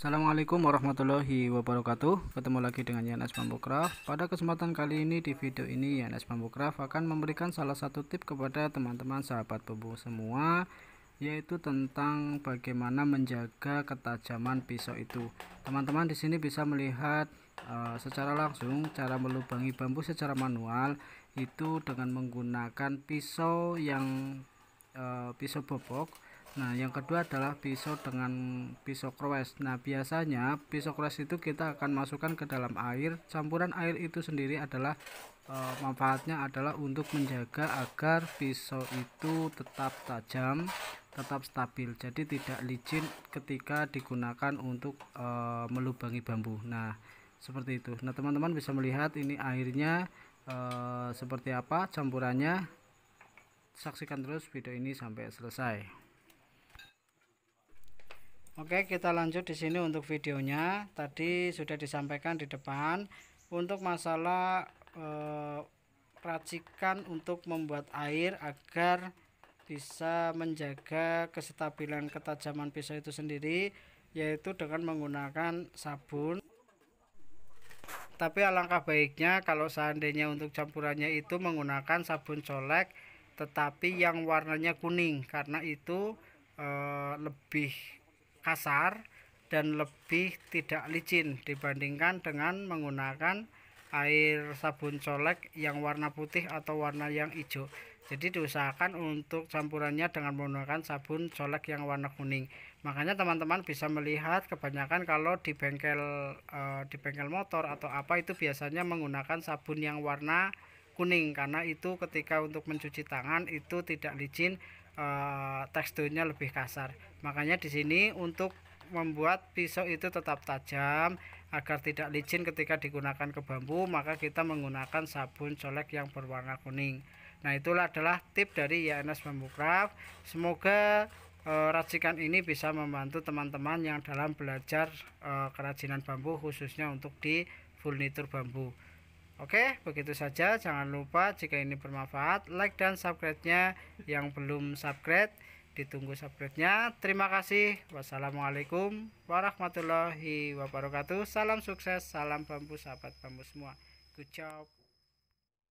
Assalamualaikum warahmatullahi wabarakatuh Ketemu lagi dengan Yanes Bambucraft Pada kesempatan kali ini di video ini Yanes Bambucraft akan memberikan salah satu tip kepada teman-teman sahabat bambu semua Yaitu tentang bagaimana menjaga ketajaman pisau itu Teman-teman di sini bisa melihat e, secara langsung cara melubangi bambu secara manual Itu dengan menggunakan pisau yang e, pisau bobok Nah, yang kedua adalah pisau dengan pisau krues. Nah, biasanya pisau krues itu kita akan masukkan ke dalam air. Campuran air itu sendiri adalah e, manfaatnya adalah untuk menjaga agar pisau itu tetap tajam, tetap stabil. Jadi tidak licin ketika digunakan untuk e, melubangi bambu. Nah, seperti itu. Nah, teman-teman bisa melihat ini airnya e, seperti apa campurannya. Saksikan terus video ini sampai selesai. Oke, kita lanjut di sini untuk videonya. Tadi sudah disampaikan di depan untuk masalah eh, racikan untuk membuat air agar bisa menjaga kestabilan ketajaman pisau itu sendiri yaitu dengan menggunakan sabun tapi alangkah baiknya kalau seandainya untuk campurannya itu menggunakan sabun colek tetapi yang warnanya kuning karena itu e, lebih kasar dan lebih tidak licin dibandingkan dengan menggunakan air sabun colek yang warna putih atau warna yang hijau jadi diusahakan untuk campurannya dengan menggunakan sabun colek yang warna kuning makanya teman-teman bisa melihat kebanyakan kalau di bengkel eh, di bengkel motor atau apa itu biasanya menggunakan sabun yang warna kuning karena itu ketika untuk mencuci tangan itu tidak licin e, teksturnya lebih kasar makanya di sini untuk membuat pisau itu tetap tajam agar tidak licin ketika digunakan ke bambu maka kita menggunakan sabun colek yang berwarna kuning nah itulah adalah tip dari YNS Bambu Craft semoga e, racikan ini bisa membantu teman-teman yang dalam belajar e, kerajinan bambu khususnya untuk di furnitur bambu Oke, begitu saja. Jangan lupa jika ini bermanfaat, like dan subscribe-nya. Yang belum subscribe, ditunggu subscribe-nya. Terima kasih. Wassalamualaikum warahmatullahi wabarakatuh. Salam sukses, salam bambu sahabat bambu semua. Good job.